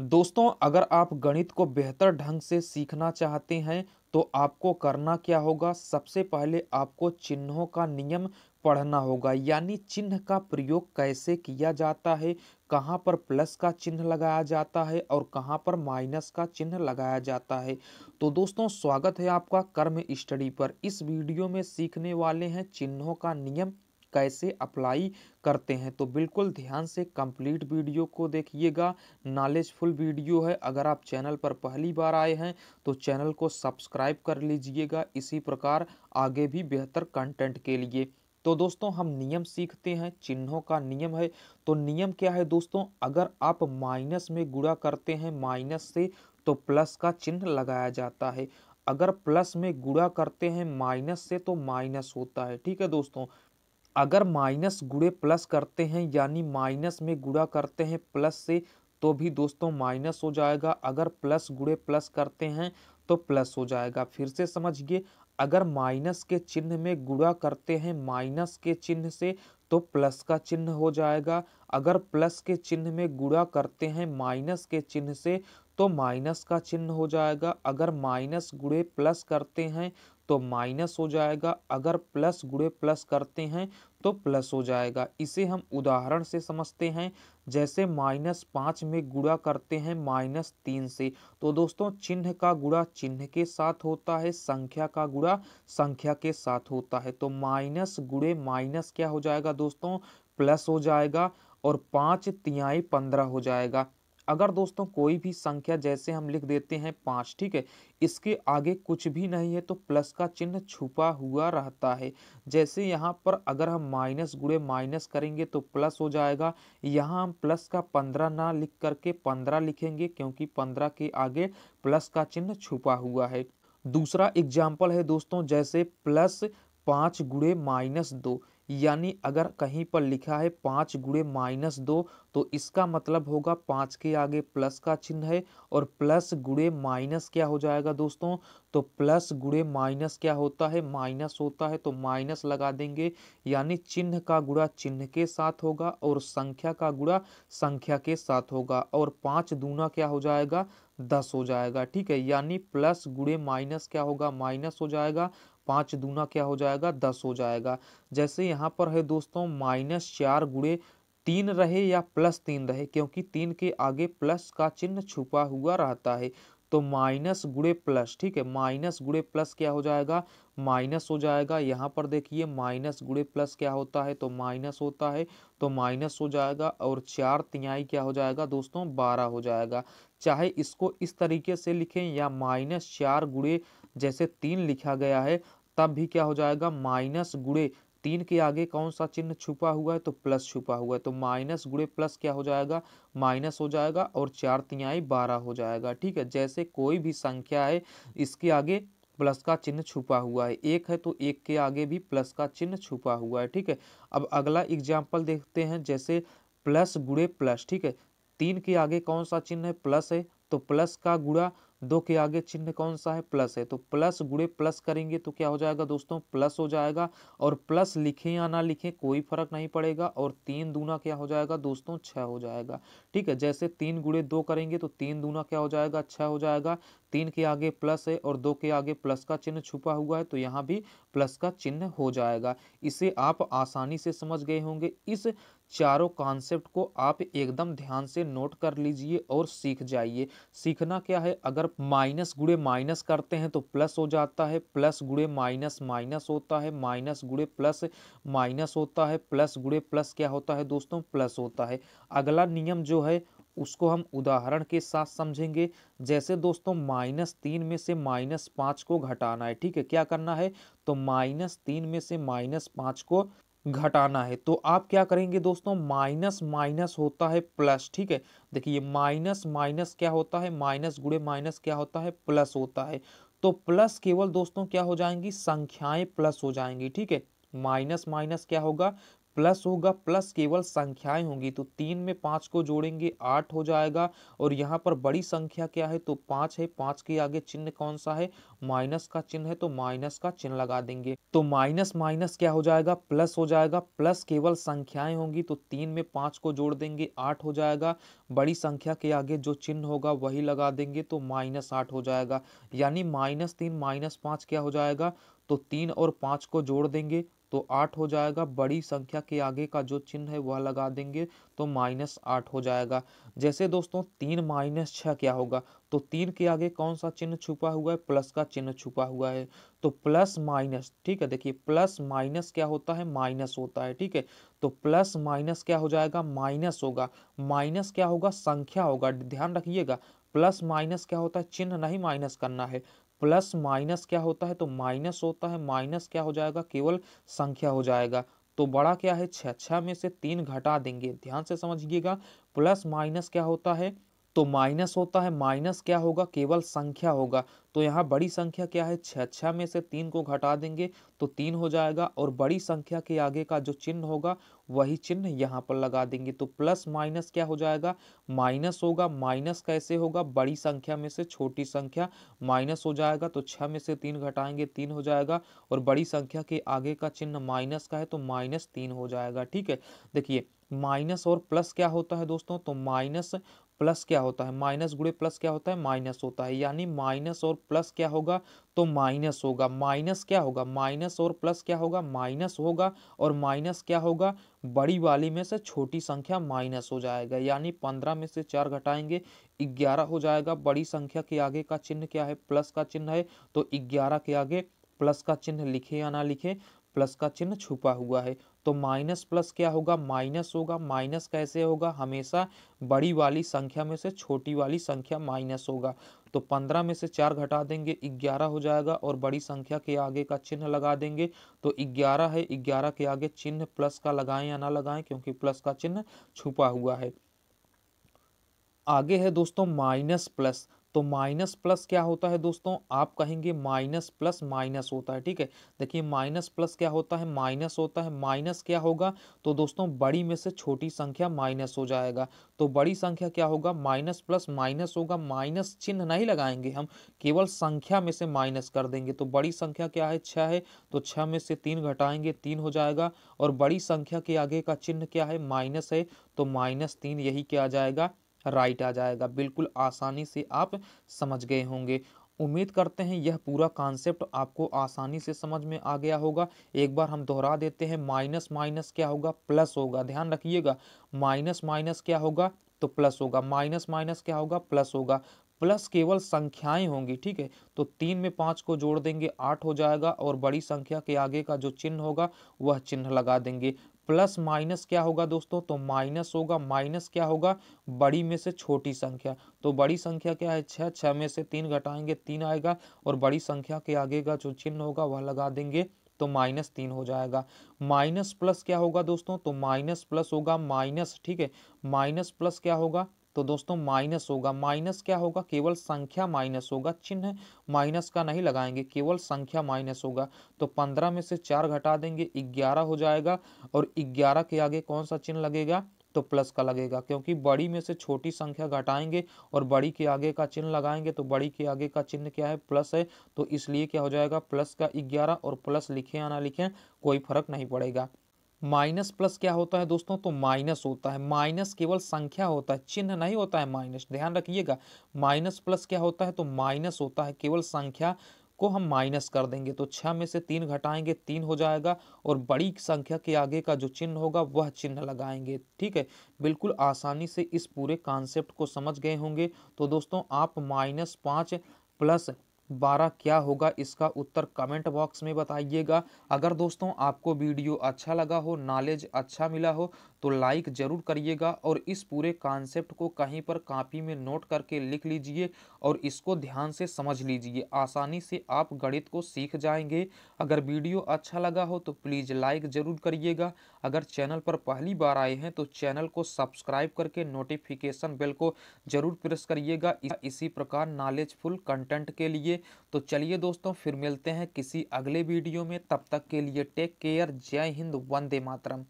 दोस्तों अगर आप गणित को बेहतर ढंग से सीखना चाहते हैं तो आपको करना क्या होगा सबसे पहले आपको चिन्हों का नियम पढ़ना होगा यानी चिन्ह का प्रयोग कैसे किया जाता है कहाँ पर प्लस का चिन्ह लगाया जाता है और कहाँ पर माइनस का चिन्ह लगाया जाता है तो दोस्तों स्वागत है आपका कर्म स्टडी पर इस वीडियो में सीखने वाले हैं चिन्हों का नियम कैसे अप्लाई करते हैं तो बिल्कुल ध्यान से कंप्लीट वीडियो को देखिएगा नॉलेजफुल वीडियो है अगर आप चैनल पर पहली बार आए हैं तो चैनल को सब्सक्राइब कर लीजिएगा इसी प्रकार आगे भी बेहतर कंटेंट के लिए तो दोस्तों हम नियम सीखते हैं चिन्हों का नियम है तो नियम क्या है दोस्तों अगर आप माइनस में गुड़ा करते हैं माइनस से तो प्लस का चिन्ह लगाया जाता है अगर प्लस में गुड़ा करते हैं माइनस से तो माइनस होता है ठीक है दोस्तों अगर माइनस गुड़े प्लस करते हैं यानी माइनस में गुड़ा करते हैं प्लस से तो भी दोस्तों माइनस हो जाएगा अगर प्लस गुड़े प्लस करते हैं तो प्लस हो जाएगा फिर से समझिए अगर माइनस के चिन्ह में गुड़ा करते हैं माइनस के चिन्ह से तो प्लस का चिन्ह हो जाएगा अगर प्लस के चिन्ह में गुड़ा करते हैं माइनस के चिन्ह से तो माइनस का चिन्ह हो जाएगा अगर माइनस गुड़े प्लस करते हैं तो माइनस हो जाएगा अगर प्लस गुड़े प्लस करते हैं तो प्लस हो जाएगा इसे हम उदाहरण से समझते हैं जैसे माइनस पाँच में गुड़ा करते हैं माइनस तीन से तो दोस्तों चिन्ह का गुड़ा चिन्ह के साथ होता है संख्या का गुड़ा संख्या के साथ होता है तो माइनस गुड़े माइनस क्या हो जाएगा दोस्तों प्लस हो जाएगा और पाँच तिहाई पंद्रह हो जाएगा अगर दोस्तों कोई भी संख्या जैसे हम लिख देते हैं पाँच ठीक है इसके आगे कुछ भी नहीं है तो प्लस का चिन्ह छुपा हुआ रहता है जैसे यहाँ पर अगर हम माइनस गुड़े माइनस करेंगे तो प्लस हो जाएगा यहाँ हम प्लस का पंद्रह ना लिख करके पंद्रह लिखेंगे क्योंकि पंद्रह के आगे प्लस का चिन्ह छुपा हुआ है दूसरा एग्जाम्पल है दोस्तों जैसे प्लस पाँच गुड़े माइनस दो यानी अगर कहीं पर लिखा है पाँच गुड़े माइनस दो तो इसका मतलब होगा पाँच के आगे प्लस का चिन्ह है और प्लस गुड़े माइनस क्या हो जाएगा दोस्तों तो प्लस गुड़े माइनस क्या होता है माइनस होता है तो माइनस लगा देंगे यानी चिन्ह का गुड़ा चिन्ह के साथ होगा और संख्या का गुड़ा संख्या के साथ होगा और पाँच दूना क्या हो जाएगा दस हो जाएगा ठीक है यानी प्लस गुड़े माइनस क्या होगा माइनस हो जाएगा पाँच दूना क्या हो जाएगा दस हो जाएगा जैसे यहाँ पर है दोस्तों माइनस चार गुड़े तीन रहे या प्लस तीन रहे क्योंकि तीन के आगे प्लस का चिन्ह छुपा हुआ रहता है तो माइनस गुड़े प्लस ठीक है माइनस गुड़े प्लस क्या हो जाएगा माइनस हो जाएगा यहाँ पर देखिए माइनस गुड़े प्लस क्या होता है तो माइनस होता है तो माइनस हो जाएगा और चार तिहाई क्या हो जाएगा दोस्तों बारह हो जाएगा चाहे इसको इस तरीके से लिखें या माइनस चार गुड़े जैसे तीन लिखा गया है तब भी क्या हो जाएगा माइनस गुड़े तीन के आगे कौन सा चिन्ह छुपा हुआ है तो प्लस छुपा हुआ है तो माइनस गुड़े प्लस क्या हो जाएगा माइनस हो जाएगा और चार तिहाई बारह हो जाएगा ठीक है जैसे कोई भी संख्या है इसके आगे प्लस का चिन्ह छुपा हुआ है एक है तो एक के आगे भी प्लस का चिन्ह छुपा हुआ है ठीक है अब अगला एग्जाम्पल देखते हैं जैसे प्लस गुड़े प्लस ठीक है तीन के आगे कौन सा चिन्ह है प्लस है तो प्लस का गुड़ा दो के आगे चिन्ह कौन सा है प्लस है तो प्लस गुड़े प्लस करेंगे तो क्या हो जाएगा दोस्तों प्लस हो जाएगा और प्लस लिखें या ना लिखें कोई फर्क नहीं पड़ेगा और तीन दूना क्या हो जाएगा दोस्तों छः हो जाएगा ठीक है जैसे तीन गुड़े दो करेंगे तो तीन दूना क्या हो जाएगा छः हो जाएगा तीन के आगे प्लस है और दो के आगे प्लस का चिन्ह छुपा हुआ है तो यहाँ भी प्लस का चिन्ह हो जाएगा इसे आप आसानी से समझ गए होंगे इस चारों कॉन्सेप्ट को आप एकदम ध्यान से नोट कर लीजिए और सीख जाइए सीखना क्या है अगर माइनस गुड़े माइनस करते हैं तो प्लस हो जाता है प्लस गुड़े माइनस माइनस होता है माइनस गुड़े प्लस माइनस होता है प्लस गुड़े प्लस क्या होता है दोस्तों प्लस होता है अगला नियम जो है उसको हम उदाहरण के साथ समझेंगे जैसे दोस्तों माइनस तीन में से माइनस पाँच को घटाना है ठीक है क्या करना है तो माइनस तीन में से माइनस पाँच को हम्म। घटाना है तो आप क्या करेंगे दोस्तों माइनस माइनस होता है प्लस ठीक है देखिए माइनस माइनस क्या होता है माइनस गुड़े माइनस क्या होता है प्लस होता है तो प्लस केवल दोस्तों क्या हो जाएंगी संख्याएं प्लस हो जाएंगी ठीक है माइनस माइनस क्या होगा प्लस होगा प्लस केवल संख्याएं होंगी तो तीन में पाँच को जोड़ेंगे आठ हो जाएगा और यहाँ पर बड़ी संख्या क्या है तो पाँच है पाँच के आगे चिन्ह कौन सा है माइनस का चिन्ह है तो माइनस का चिन्ह लगा देंगे तो माइनस माइनस क्या हो जाएगा प्लस हो जाएगा प्लस केवल संख्याएं होंगी तो तीन में पाँच को जोड़ देंगे आठ हो जाएगा बड़ी संख्या के आगे जो चिन्ह होगा वही लगा देंगे तो माइनस आठ हो जाएगा यानी माइनस तीन माइनस पांच क्या हो जाएगा तो तीन और पाँच को जोड़ देंगे तो आठ हो जाएगा बड़ी संख्या के आगे का जो चिन्ह है वह लगा देंगे तो माइनस आठ हो जाएगा जैसे दोस्तों तीन माइनस छः क्या होगा तो तीन के आगे कौन सा चिन्ह छुपा हुआ है प्लस का चिन्ह छुपा हुआ है तो प्लस माइनस ठीक है देखिए प्लस माइनस क्या होता है माइनस होता है ठीक है तो प्लस माइनस क्या हो जाएगा माइनस होगा माइनस क्या होगा संख्या होगा ध्यान रखिएगा प्लस माइनस क्या होता है चिन्ह नहीं माइनस करना है प्लस माइनस क्या होता है तो माइनस होता है माइनस क्या हो जाएगा केवल संख्या हो जाएगा तो बड़ा क्या है छ छः में से तीन घटा देंगे ध्यान से समझिएगा प्लस माइनस क्या होता है तो माइनस होता है माइनस क्या होगा केवल संख्या होगा तो यहाँ बड़ी संख्या क्या है छः छः में से तीन को घटा देंगे तो तीन हो जाएगा और बड़ी संख्या के आगे का जो चिन्ह होगा वही चिन्ह यहाँ पर लगा देंगे तो प्लस माइनस क्या हो जाएगा माइनस होगा माइनस कैसे होगा बड़ी संख्या में से छोटी संख्या माइनस हो जाएगा तो छः में से तीन घटाएंगे तीन हो जाएगा और बड़ी संख्या के आगे का चिन्ह माइनस का है तो माइनस तीन हो जाएगा ठीक है देखिए माइनस और प्लस क्या होता है दोस्तों तो माइनस प्लस क्या होता है माइनस गुड़े प्लस क्या होता है माइनस होता है यानी माइनस और प्लस क्या होगा तो माइनस होगा माइनस क्या होगा माइनस और प्लस क्या होगा माइनस होगा और माइनस क्या होगा बड़ी वाली में से छोटी संख्या माइनस हो जाएगा यानी पंद्रह में से चार घटाएंगे ग्यारह हो जाएगा बड़ी संख्या के आगे का चिन्ह क्या है प्लस का चिन्ह है तो ग्यारह के आगे प्लस का चिन्ह लिखे या ना लिखे प्लस का चिन्ह छुपा हुआ है तो माइनस प्लस क्या होगा माइनस होगा माइनस कैसे होगा हमेशा बड़ी वाली संख्या में से छोटी वाली संख्या माइनस होगा तो पंद्रह में से चार घटा देंगे ग्यारह हो जाएगा और बड़ी संख्या के आगे का चिन्ह लगा देंगे तो ग्यारह है ग्यारह के आगे चिन्ह प्लस का लगाएं या ना लगाएं क्योंकि प्लस का चिन्ह छुपा हुआ है आगे है दोस्तों माइनस प्लस तो माइनस प्लस क्या होता है दोस्तों आप कहेंगे माइनस प्लस माइनस होता है ठीक है देखिए माइनस प्लस क्या होता है माइनस होता है माइनस क्या होगा तो दोस्तों बड़ी में से छोटी संख्या माइनस हो जाएगा तो बड़ी संख्या क्या होगा माइनस प्लस माइनस होगा माइनस चिन्ह नहीं लगाएंगे हम केवल संख्या में से माइनस कर देंगे तो बड़ी संख्या क्या है छः है तो छः में से तीन घटाएंगे तीन हो जाएगा और बड़ी संख्या के आगे का चिन्ह क्या है माइनस है तो माइनस तीन यही क्या जाएगा राइट आ जाएगा बिल्कुल आसानी से आप समझ गए होंगे उम्मीद करते हैं यह पूरा कॉन्सेप्ट आपको आसानी से समझ में आ गया होगा एक बार हम दोहरा देते हैं माइनस माइनस क्या होगा प्लस होगा ध्यान रखिएगा माइनस माइनस क्या होगा तो प्लस होगा माइनस माइनस क्या होगा प्लस होगा प्लस केवल संख्याएं होंगी ठीक है तो तीन में पाँच को जोड़ देंगे आठ हो जाएगा और बड़ी संख्या के आगे का जो चिन्ह होगा वह चिन्ह लगा देंगे प्लस माइनस क्या होगा दोस्तों तो माइनस होगा माइनस क्या होगा बड़ी में से छोटी संख्या तो बड़ी संख्या क्या है छः छः में से तीन घटाएंगे तीन आएगा और बड़ी संख्या के आगे का जो चिन्ह होगा वह लगा देंगे तो माइनस तीन हो जाएगा माइनस प्लस क्या होगा दोस्तों तो माइनस प्लस होगा माइनस ठीक है माइनस प्लस क्या होगा तो दोस्तों माइनस होगा माइनस क्या होगा केवल संख्या माइनस होगा चिन्ह माइनस का नहीं लगाएंगे केवल संख्या माइनस होगा तो पंद्रह में से चार घटा देंगे ग्यारह हो जाएगा और ग्यारह के आगे कौन सा चिन्ह लगेगा तो प्लस का लगेगा क्योंकि बड़ी में से छोटी संख्या घटाएंगे और बड़ी के आगे का चिन्ह लगाएंगे तो बड़ी के आगे का चिन्ह क्या है प्लस है तो इसलिए क्या हो जाएगा प्लस का ग्यारह और प्लस लिखें या ना लिखें कोई फर्क नहीं पड़ेगा माइनस प्लस क्या होता है दोस्तों तो माइनस होता है माइनस केवल संख्या होता है चिन्ह नहीं होता है माइनस ध्यान रखिएगा माइनस प्लस क्या होता है तो माइनस होता है केवल संख्या को हम माइनस कर देंगे तो छः में से तीन घटाएंगे तीन हो जाएगा और बड़ी संख्या के आगे का जो चिन्ह होगा वह चिन्ह लगाएंगे ठीक है बिल्कुल आसानी से इस पूरे कॉन्सेप्ट को समझ गए होंगे तो दोस्तों आप माइनस पाँच प्लस बारह क्या होगा इसका उत्तर कमेंट बॉक्स में बताइएगा अगर दोस्तों आपको वीडियो अच्छा लगा हो नॉलेज अच्छा मिला हो तो लाइक ज़रूर करिएगा और इस पूरे कॉन्सेप्ट को कहीं पर कापी में नोट करके लिख लीजिए और इसको ध्यान से समझ लीजिए आसानी से आप गणित को सीख जाएंगे अगर वीडियो अच्छा लगा हो तो प्लीज़ लाइक ज़रूर करिएगा अगर चैनल पर पहली बार आए हैं तो चैनल को सब्सक्राइब करके नोटिफिकेशन बेल को ज़रूर प्रेस करिएगा इसी प्रकार नॉलेजफुल कंटेंट के लिए तो चलिए दोस्तों फिर मिलते हैं किसी अगले वीडियो में तब तक के लिए टेक केयर जय हिंद वंदे मातरम